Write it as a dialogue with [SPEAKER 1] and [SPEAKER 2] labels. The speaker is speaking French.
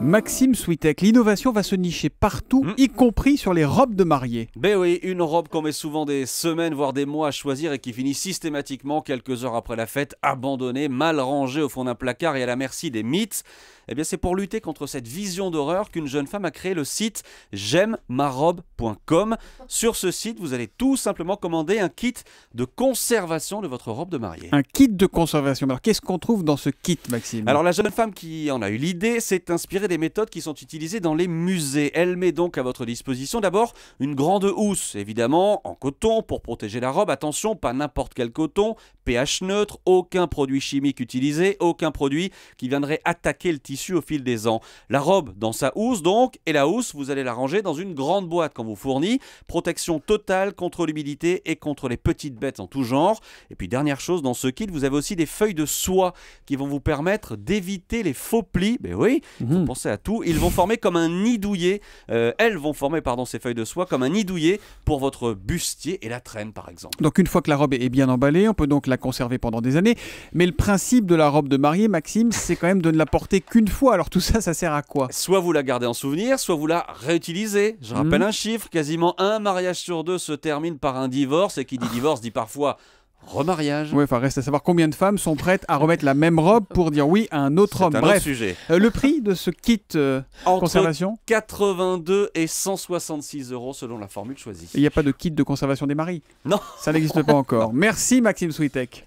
[SPEAKER 1] Maxime Switek, l'innovation va se nicher partout, mm. y compris sur les robes de mariée.
[SPEAKER 2] Ben oui, une robe qu'on met souvent des semaines, voire des mois à choisir et qui finit systématiquement quelques heures après la fête, abandonnée, mal rangée au fond d'un placard et à la merci des mythes. Eh bien, c'est pour lutter contre cette vision d'horreur qu'une jeune femme a créé le site j'aime ma robe.com. Sur ce site, vous allez tout simplement commander un kit de conservation de votre robe de mariée.
[SPEAKER 1] Un kit de conservation. Alors, qu'est-ce qu'on trouve dans ce kit, Maxime Alors,
[SPEAKER 2] la jeune femme qui en a eu l'idée s'est inspirée des méthodes qui sont utilisées dans les musées. Elle met donc à votre disposition d'abord une grande housse, évidemment en coton pour protéger la robe. Attention, pas n'importe quel coton, pH neutre, aucun produit chimique utilisé, aucun produit qui viendrait attaquer le tissu au fil des ans. La robe dans sa housse donc, et la housse, vous allez la ranger dans une grande boîte qu'on vous fournit. Protection totale contre l'humidité et contre les petites bêtes en tout genre. Et puis dernière chose, dans ce kit, vous avez aussi des feuilles de soie qui vont vous permettre d'éviter les faux plis. Ben oui, à tout. Ils vont former comme un nid euh, elles vont former, pardon, ces feuilles de soie comme un nid douillet pour votre bustier et la traîne, par exemple.
[SPEAKER 1] Donc une fois que la robe est bien emballée, on peut donc la conserver pendant des années. Mais le principe de la robe de mariée, Maxime, c'est quand même de ne la porter qu'une fois. Alors tout ça, ça sert à quoi Soit vous la gardez en souvenir, soit vous la réutilisez. Je rappelle mhm. un
[SPEAKER 2] chiffre, quasiment un mariage sur deux se termine par un divorce et qui dit ah. divorce dit parfois
[SPEAKER 1] remariage. Oui, enfin, reste à savoir combien de femmes sont prêtes à remettre la même robe pour dire oui à un autre homme. Bref, euh, le prix de ce kit conservation euh, Entre conservation
[SPEAKER 2] 82 et 166 euros selon la formule choisie. Il n'y
[SPEAKER 1] a pas de kit de conservation des maris. Non. Ça n'existe pas encore. Merci Maxime Switek.